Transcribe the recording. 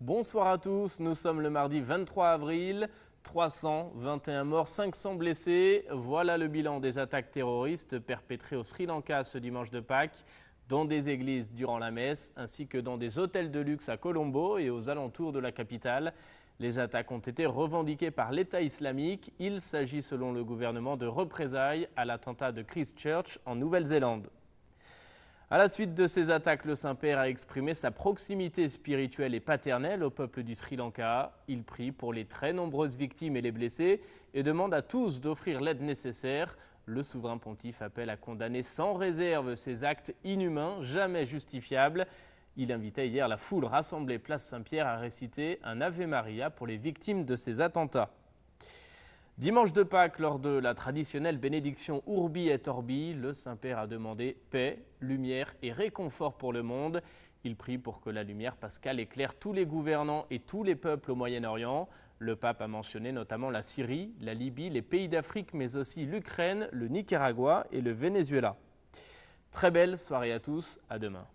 Bonsoir à tous, nous sommes le mardi 23 avril. 321 morts, 500 blessés. Voilà le bilan des attaques terroristes perpétrées au Sri Lanka ce dimanche de Pâques, dans des églises durant la messe, ainsi que dans des hôtels de luxe à Colombo et aux alentours de la capitale. Les attaques ont été revendiquées par l'État islamique. Il s'agit selon le gouvernement de représailles à l'attentat de Christchurch en Nouvelle-Zélande. À la suite de ces attaques, le Saint-Père a exprimé sa proximité spirituelle et paternelle au peuple du Sri Lanka. Il prie pour les très nombreuses victimes et les blessés et demande à tous d'offrir l'aide nécessaire. Le souverain pontife appelle à condamner sans réserve ces actes inhumains, jamais justifiables. Il invitait hier la foule rassemblée place Saint-Pierre à réciter un Ave Maria pour les victimes de ces attentats. Dimanche de Pâques, lors de la traditionnelle bénédiction Urbi et Orbi, le Saint-Père a demandé paix, lumière et réconfort pour le monde. Il prie pour que la lumière pascale éclaire tous les gouvernants et tous les peuples au Moyen-Orient. Le pape a mentionné notamment la Syrie, la Libye, les pays d'Afrique, mais aussi l'Ukraine, le Nicaragua et le Venezuela. Très belle soirée à tous, à demain.